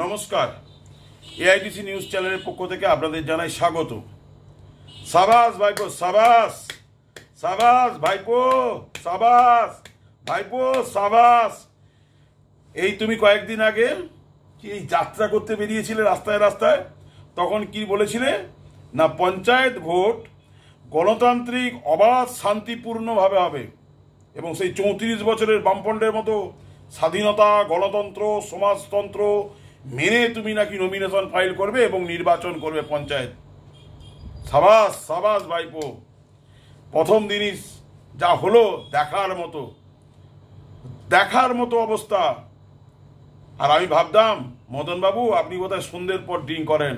নমস্কার এআইডিসি নিউজ চ্যানেলের পক্ষ থেকে আপনাদের জানাই স্বাগত সাবাস ভাইপো সাবাস সাবাস ভাইপো সাবাস ভাইপো সাবাস এই তুমি কয়েকদিন আগে কি এই যাত্রা করতে বেরিয়েছিলে রাস্তায় রাস্তায় তখন কি বলেছিলে না পঞ্চায়েত ভোট গণতান্ত্রিক অবাধ শান্তিপূর্ণভাবে হবে এবং সেই চৌত্রিশ বছরের বামপণ্ডের মতো স্বাধীনতা গণতন্ত্র সমাজতন্ত্র মেনে তুমি নাকি নমিনেশন ফাইল করবে এবং নির্বাচন করবে পঞ্চায়েত সাবাস সাবাস ভাইপো প্রথম জিনিস যা হলো দেখার মতো দেখার মতো অবস্থা আর আমি ভাবতাম মদনবাবু আপনি বোধহয় সন্ধ্যের পর ড্রিঙ্ক করেন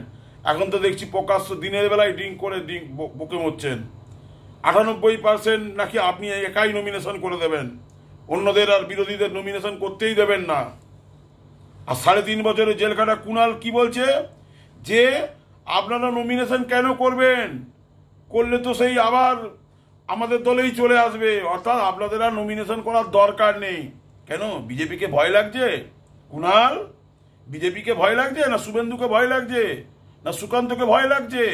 এখন তো দেখছি প্রকাশ্য দিনের বেলায় ড্রিঙ্ক করে ড্রিঙ্ক বুকে মরছেন আটানব্বই পার্সেন্ট নাকি আপনি একাই নমিনেশন করে দেবেন অন্যদের আর বিরোধীদের নমিনেশন করতেই দেবেন না আর সাড়ে তিন বছরের জেল কাটা কুণাল কি বলছে যে আপনারা নমিনেশন কেন করবেন করলে তো সেই আবার আমাদের দলেই চলে আসবে অর্থাৎ আপনাদের আর নমিনেশন করার দরকার নেই কেন বিজেপিকে ভয় লাগছে কুনাল বিজেপিকে ভয় লাগছে না শুভেন্দুকে ভয় লাগছে না সুকান্তকে ভয় লাগছে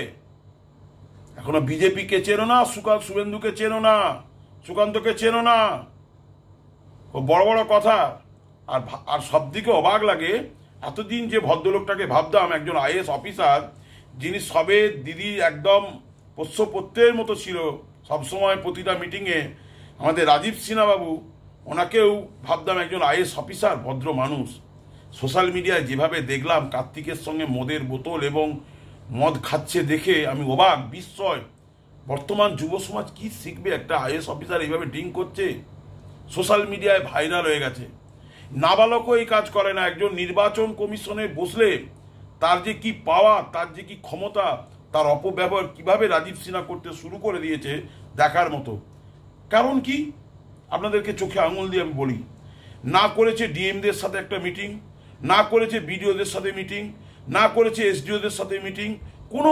এখনো বিজেপিকে চেনো না সুকান্ত শুভেন্দুকে চেনো না সুকান্তকে চেনো না বড় বড় কথা আর আর সবদিকে অবাক লাগে এতদিন যে ভদ্রলোকটাকে ভাবতাম একজন আইএস অফিসার যিনি সবে দিদি একদম পোষ্যপত্রের মতো ছিল সবসময় প্রতিটা মিটিংয়ে আমাদের রাজীব সিনহাবাবু ওনাকেও ভাবতাম একজন আইএস অফিসার ভদ্র মানুষ সোশ্যাল মিডিয়ায় যেভাবে দেখলাম কার্তিকের সঙ্গে মদের বোতল এবং মদ খাচ্ছে দেখে আমি অবাক বিস্ময় বর্তমান যুব সমাজ কী শিখবে একটা আইএস অফিসার এইভাবে ড্রিঙ্ক করছে সোশ্যাল মিডিয়ায় ভাইরাল হয়ে গেছে নাবালকও এই কাজ করে না একজন নির্বাচন কমিশনে বসলে তার যে কি পাওয়া তার যে কি ক্ষমতা তার অপব্যবহার কিভাবে রাজীব সিনহা করতে শুরু করে দিয়েছে দেখার মতো কারণ কি আপনাদেরকে চোখে আঙুল দিয়ে আমি বলি না করেছে ডিএমদের সাথে একটা মিটিং না করেছে বিডিওদের সাথে মিটিং না করেছে এসডিওদের সাথে মিটিং কোনো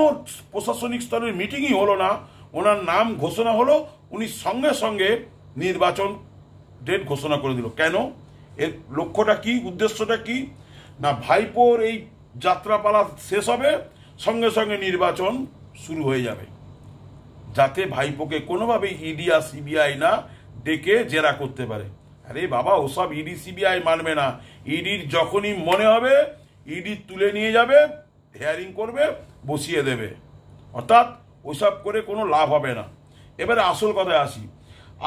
প্রশাসনিক স্তরের মিটিংই হলো না ওনার নাম ঘোষণা হলো উনি সঙ্গে সঙ্গে নির্বাচন ডেট ঘোষণা করে দিল কেন এর লক্ষ্যটা কি উদ্দেশ্যটা কি না ভাইপোর এই যাত্রাপালা শেষ হবে সঙ্গে সঙ্গে নির্বাচন শুরু হয়ে যাবে যাতে ভাইপোকে কোনোভাবেই ইডি আর সিবিআই না ডেকে জেরা করতে পারে আরে বাবা ওসব ইডি সিবিআই মানবে না ইডির যখনই মনে হবে ইডি তুলে নিয়ে যাবে হেয়ারিং করবে বসিয়ে দেবে অর্থাৎ ওইসব করে কোনো লাভ হবে না এবারে আসল কথায় আসি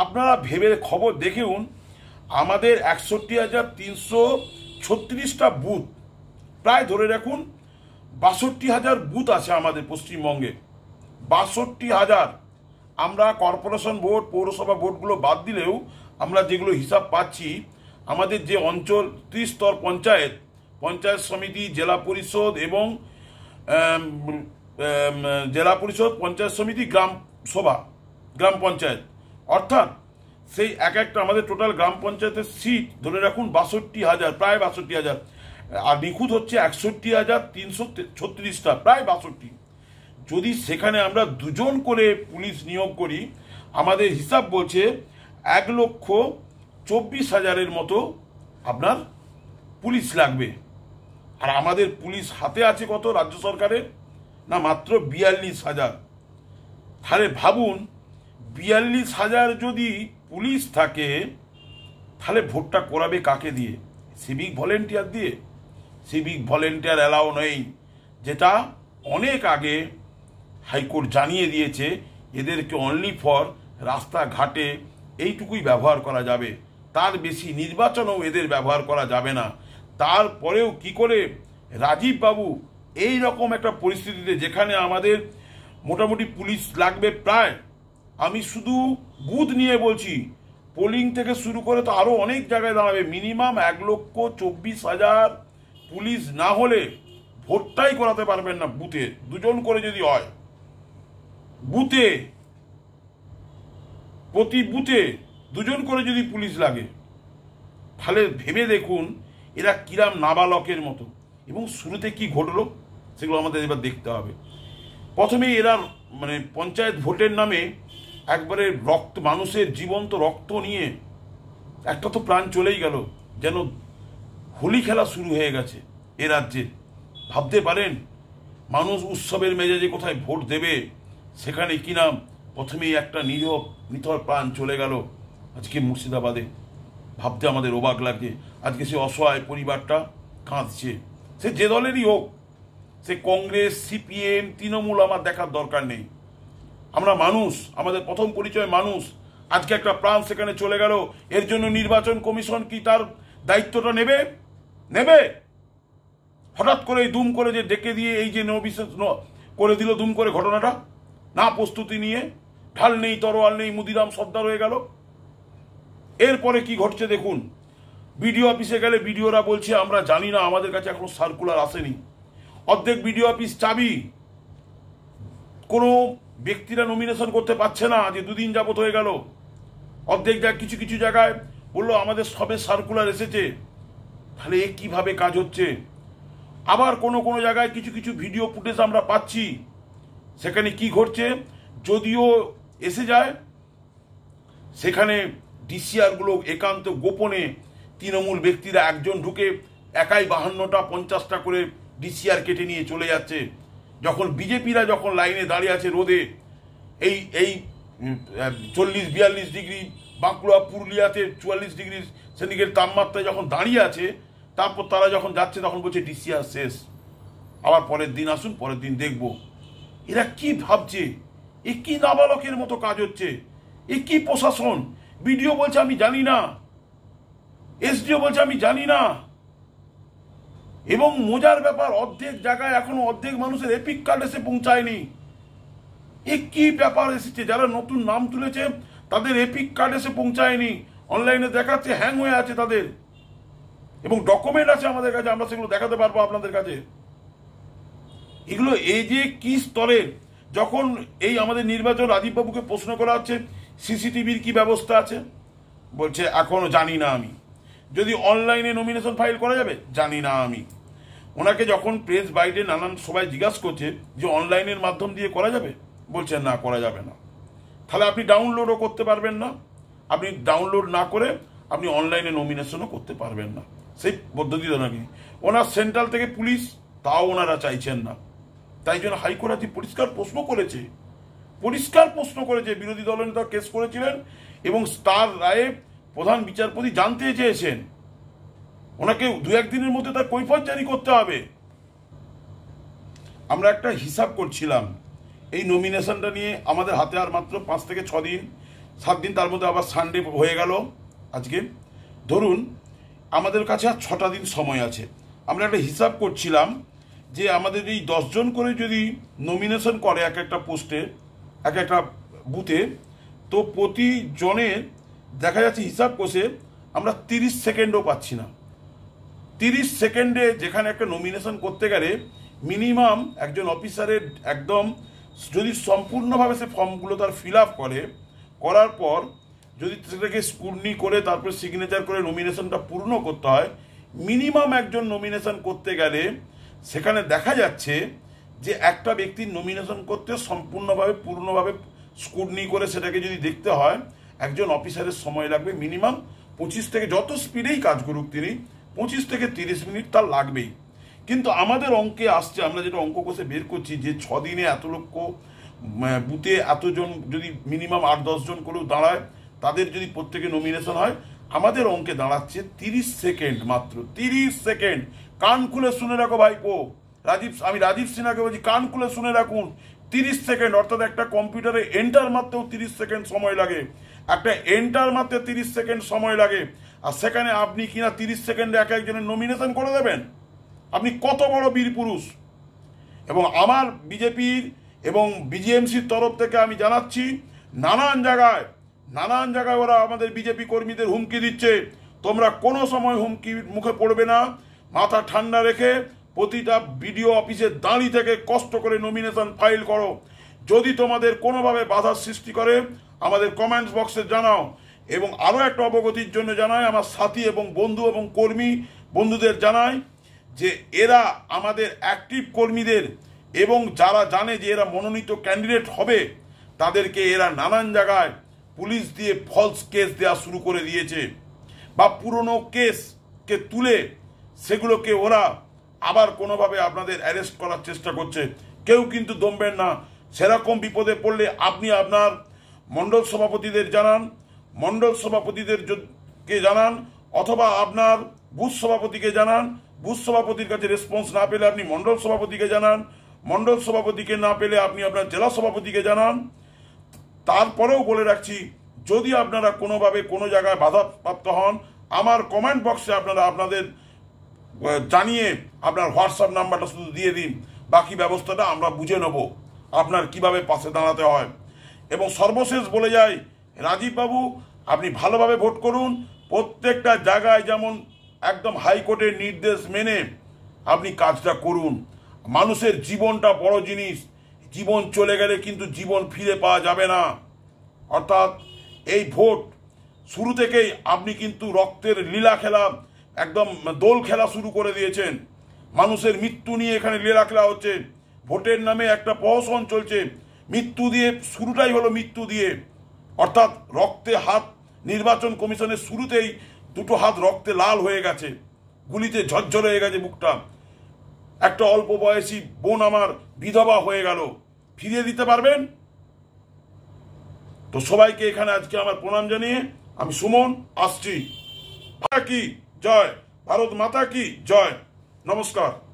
আপনারা ভেবে খবর দেখুন আমাদের একষট্টি হাজার তিনশো ছত্রিশটা বুথ প্রায় ধরে রাখুন বাষট্টি হাজার বুথ আছে আমাদের পশ্চিমবঙ্গে বাষট্টি হাজার আমরা কর্পোরেশন ভোট পৌরসভা ভোটগুলো বাদ দিলেও আমরা যেগুলো হিসাব পাচ্ছি আমাদের যে অঞ্চল ত্রিস্তর পঞ্চায়েত পঞ্চায়েত সমিতি জেলা পরিষদ এবং জেলা পরিষদ পঞ্চায়েত সমিতি গ্রাম সভা গ্রাম পঞ্চায়েত অর্থাৎ সেই এক একটা আমাদের টোটাল গ্রাম পঞ্চায়েতের সিট ধরে রাখুন বাষট্টি হাজার প্রায় বাষট্টি হাজার আর নিখুঁত হচ্ছে একষট্টি হাজার তিনশো ছত্রিশটা প্রায় বাষট্টি যদি সেখানে আমরা দুজন করে পুলিশ নিয়োগ করি আমাদের হিসাব বলছে এক লক্ষ চব্বিশ হাজারের মতো আপনার পুলিশ লাগবে আর আমাদের পুলিশ হাতে আছে কত রাজ্য সরকারের না মাত্র বিয়াল্লিশ হাজার তাহলে ভাবুন বিয়াল্লিশ হাজার যদি পুলিশ থাকে তাহলে ভোটটা করাবে কাকে দিয়ে সিভিক ভলেন্টিয়ার দিয়ে সিভিক ভলেন্টিয়ার অ্যালাউ নেই যেটা অনেক আগে হাইকোর্ট জানিয়ে দিয়েছে এদেরকে অনলি ফর রাস্তাঘাটে এইটুকুই ব্যবহার করা যাবে তার বেশি নির্বাচনও এদের ব্যবহার করা যাবে না তারপরেও কি করে রাজীব বাবু এই রকম একটা পরিস্থিতিতে যেখানে আমাদের মোটামুটি পুলিশ লাগবে প্রায় আমি শুধু বুথ নিয়ে বলছি পোলিং থেকে শুরু করে তো আরও অনেক জায়গায় দাঁড়াবে মিনিমাম এক লক্ষ চব্বিশ হাজার পুলিশ না হলে ভোটটাই করাতে পারবেন না বুথে দুজন করে যদি হয় বুথে প্রতি বুথে দুজন করে যদি পুলিশ লাগে তাহলে ভেবে দেখুন এরা কিরাম নাবালকের মতো এবং শুরুতে কি ঘটলো সেগুলো আমাদের এবার দেখতে হবে প্রথমে এরা মানে পঞ্চায়েত ভোটের নামে একবারে রক্ত মানুষের জীবন্ত রক্ত নিয়ে একটা তো প্রাণ চলেই গেল যেন হোলি খেলা শুরু হয়ে গেছে এ রাজ্যে ভাবতে পারেন মানুষ উৎসবের মেজাজে কোথায় ভোট দেবে সেখানে কি নাম প্রথমেই একটা নিরীহ নিথর প্রাণ চলে গেল আজকে মুর্শিদাবাদে ভাবতে আমাদের অবাক লাগে আজকে সে অসহায় পরিবারটা কাঁদছে সে যে দলেরই হোক সে কংগ্রেস সিপিএম তৃণমূল আমার দেখার দরকার নেই আমরা মানুষ আমাদের প্রথম পরিচয় মানুষ আজকে একটা প্রাণ সেখানে চলে গেল এর জন্য নির্বাচন কমিশন কি তার দায়িত্বটা নেবে নেবে হঠাৎ করে দুম করে যে ডেকে দিয়ে এই যে নবিশেষ করে দিল দুম করে ঘটনাটা না প্রস্তুতি নিয়ে ঢাল নেই তরোয়াল নেই মুদিরাম সর্দার হয়ে গেল এরপরে কি ঘটছে দেখুন বিডিও অফিসে গেলে বিডিওরা বলছে আমরা জানি না আমাদের কাছে এখনো সার্কুলার আসেনি অর্ধেক বিডিও অফিস চাবি কোনো ব্যক্তিরা নমিনেশন করতে পারছে না যে দুদিন যাবত হয়ে গেল অর্ধেক জায়গায় কিছু কিছু জায়গায় বললো আমাদের সবে সার্কুলার এসেছে তাহলে এ কীভাবে কাজ হচ্ছে আবার কোনো কোনো জায়গায় কিছু কিছু ভিডিও ফুটেজ আমরা পাচ্ছি সেখানে কি ঘটছে যদিও এসে যায় সেখানে ডিসিআরগুলো একান্ত গোপনে তৃণমূল ব্যক্তিরা একজন ঢুকে একাই বাহান্নটা পঞ্চাশটা করে ডিসিআর কেটে নিয়ে চলে যাচ্ছে যখন বিজেপিরা যখন লাইনে দাঁড়িয়ে আছে রোদে এই এই চল্লিশ বিয়াল্লিশ ডিগ্রি বাঁকুড়া পুরুলিয়াতে চুয়াল্লিশ ডিগ্রি সেদিকের তাপমাত্রায় যখন দাঁড়িয়ে আছে তারপর তারা যখন যাচ্ছে তখন বলছে ডিসিআর শেষ আবার পরের দিন আসুন পরের দিন দেখব এরা কি ভাবছে এ কি নাবালকের মতো কাজ হচ্ছে এ কি প্রশাসন বিডিও বলছে আমি জানি না এসডিও বলছে আমি জানি না এবং মজার ব্যাপার অর্ধেক জায়গায় এখনো অর্ধেক মানুষের এপিক কার্ড এসে পৌঁছায়নি এ কি ব্যাপার এসেছে যারা নতুন নাম তুলেছে তাদের এপিক কার্ড এসে পৌঁছায়নি অনলাইনে দেখাচ্ছে হ্যাং হয়ে আছে তাদের এবং ডকুমেন্ট আছে আমাদের কাছে আমরা সেগুলো দেখাতে পারবো আপনাদের কাছে এগুলো এই যে কি স্তরে যখন এই আমাদের নির্বাচন রাজীববাবুকে প্রশ্ন করা হচ্ছে সিসিটিভির কি ব্যবস্থা আছে বলছে এখনও জানি না আমি যদি অনলাইনে নমিনেশন ফাইল করা যাবে জানি না আমি ওনাকে যখন প্রেস বাইডে নানান সবাই জিজ্ঞাসা করছে যে অনলাইনের মাধ্যম দিয়ে করা যাবে বলছেন না করা যাবে না তাহলে আপনি ডাউনলোডও করতে পারবেন না আপনি ডাউনলোড না করে আপনি অনলাইনে নমিনেশনও করতে পারবেন না সেই পদ্ধতিতে নাকি ওনার সেন্ট্রাল থেকে পুলিশ তাও ওনারা চাইছেন না তাই জন্য হাইকোর্ট আজ পরিষ্কার প্রশ্ন করেছে পরিষ্কার প্রশ্ন করেছে বিরোধী দলনেতা কেস করেছিলেন এবং তার রায়ে প্রধান বিচারপতি জানতে চেয়েছেন ওনাকে দু একদিনের মধ্যে তার কৈফত জারি করতে হবে আমরা একটা হিসাব করছিলাম এই নমিনেশনটা নিয়ে আমাদের হাতে আর মাত্র পাঁচ থেকে ছ দিন সাত দিন তার মধ্যে আবার সানডে হয়ে গেল আজকে ধরুন আমাদের কাছে আর ছটা দিন সময় আছে আমরা একটা হিসাব করছিলাম যে আমাদের এই দশজন করে যদি নমিনেশন করে এক একটা পোস্টে এক একটা বুথে তো প্রতিজনের দেখা যাচ্ছে হিসাব কোষে আমরা তিরিশ সেকেন্ডও পাচ্ছি না তিরিশ সেকেন্ডে যেখানে একটা নমিনেশন করতে গেলে মিনিমাম একজন অফিসারের একদম যদি সম্পূর্ণভাবে সে ফর্মগুলো তার ফিল আপ করে করার পর যদি সেটাকে স্কুর্নি করে তারপরে সিগনেচার করে নমিনেশনটা পূর্ণ করতে হয় মিনিমাম একজন নমিনেশন করতে গেলে সেখানে দেখা যাচ্ছে যে একটা ব্যক্তির নমিনেশন করতে সম্পূর্ণভাবে পূর্ণভাবে স্কুর্নি করে সেটাকে যদি দেখতে হয় একজন অফিসারের সময় লাগবে মিনিমাম পঁচিশ থেকে যত স্পিডেই কাজ করুক তিনি পঁচিশ থেকে তিরিশ মিনিট তার লাগবেই কিন্তু আমাদের অঙ্কে আসছে আমরা যেটা অঙ্ক কোষে বের করছি যে ছ দিনে এত লক্ষ বুথে এতজন যদি মিনিমাম আট দশজন করেও দাঁড়ায় তাদের যদি প্রত্যেকে নমিনেশন হয় আমাদের অঙ্কে দাঁড়াচ্ছে তিরিশ সেকেন্ড মাত্র তিরিশ সেকেন্ড কান খুলে শুনে রাখো ভাইপো রাজীব আমি রাজীব সিনহাকে বলছি কান খুলে শুনে রাখুন তিরিশ সেকেন্ড অর্থাৎ একটা কম্পিউটারে এন্টার মারতেও তিরিশ সেকেন্ড সময় লাগে একটা এন্টার মারতে তিরিশ সেকেন্ড সময় লাগে আর সেখানে আপনি কিনা তিরিশ সেকেন্ডে এক একজনের নমিনেশন করে দেবেন আপনি কত বড় বীর পুরুষ এবং আমার বিজেপির এবং বিজিএমসির তরফ থেকে আমি জানাচ্ছি নানান জায়গায় নানান জায়গায় ওরা আমাদের বিজেপি কর্মীদের হুমকি দিচ্ছে তোমরা কোনো সময় হুমকির মুখে পড়বে না মাথা ঠান্ডা রেখে প্রতিটা বিডিও অফিসে দাঁড়িয়ে থেকে কষ্ট করে নমিনেশন ফাইল করো যদি তোমাদের কোনোভাবে বাধার সৃষ্টি করে আমাদের কমেন্টস বক্সে জানাও এবং আরও একটা অবগতির জন্য জানায় আমার সাথী এবং বন্ধু এবং কর্মী বন্ধুদের জানাই যে এরা আমাদের অ্যাক্টিভ কর্মীদের এবং যারা জানে যে এরা মনোনীত ক্যান্ডিডেট হবে তাদেরকে এরা নানান জায়গায় পুলিশ দিয়ে ফলস কেস দেওয়া শুরু করে দিয়েছে বা পুরনো কেসকে তুলে সেগুলোকে ওরা আবার কোনোভাবে আপনাদের অ্যারেস্ট করার চেষ্টা করছে কেউ কিন্তু দমবেন না সেরকম বিপদে পড়লে আপনি আপনার মণ্ডল সভাপতিদের জানান মণ্ডল সভাপতিদের কে জানান অথবা আপনার বুথ সভাপতিকে জানান বুথ সভাপতির কাছে রেসপন্স না পেলে আপনি মণ্ডল সভাপতিকে জানান মণ্ডল সভাপতিকে না পেলে আপনি আপনার জেলা সভাপতিকে জানান তারপরেও বলে রাখছি যদি আপনারা কোনোভাবে কোনো জায়গায় বাধাপ্রাপ্ত হন আমার কমেন্ট বক্সে আপনারা আপনাদের জানিয়ে আপনার হোয়াটসঅ্যাপ নাম্বারটা শুধু দিয়ে দিন বাকি ব্যবস্থাটা আমরা বুঝে নেব আপনার কিভাবে পাশে দাঁড়াতে হয় এবং সর্বশেষ বলে যাই রাজীববাবু আপনি ভালোভাবে ভোট করুন প্রত্যেকটা জায়গায় যেমন একদম হাইকোর্টের নির্দেশ মেনে আপনি কাজটা করুন মানুষের জীবনটা বড় জিনিস জীবন চলে গেলে কিন্তু জীবন ফিরে পাওয়া যাবে না অর্থাৎ এই ভোট শুরু থেকেই আপনি কিন্তু রক্তের লীলা খেলা একদম দোল খেলা শুরু করে দিয়েছেন মানুষের মৃত্যু নিয়ে এখানে লেলা হচ্ছে ভোটের নামে একটা প্রহসন চলছে মৃত্যু দিয়ে শুরুটাই হলো মৃত্যু দিয়ে অর্থাৎ রক্তে হাত নির্বাচন কমিশনের শুরুতেই দুটো হাত রক্তে লাল হয়ে গেছে গুলিতে ঝরঝর হয়ে গেছে বুকটা একটা অল্প বয়সী বোন আমার বিধবা হয়ে গেল ফিরিয়ে দিতে পারবেন তো সবাইকে এখানে আজকে আমার প্রণাম জানিয়ে আমি সুমন আসছি কি জয় ভারত মাতা কি জয় নমস্কার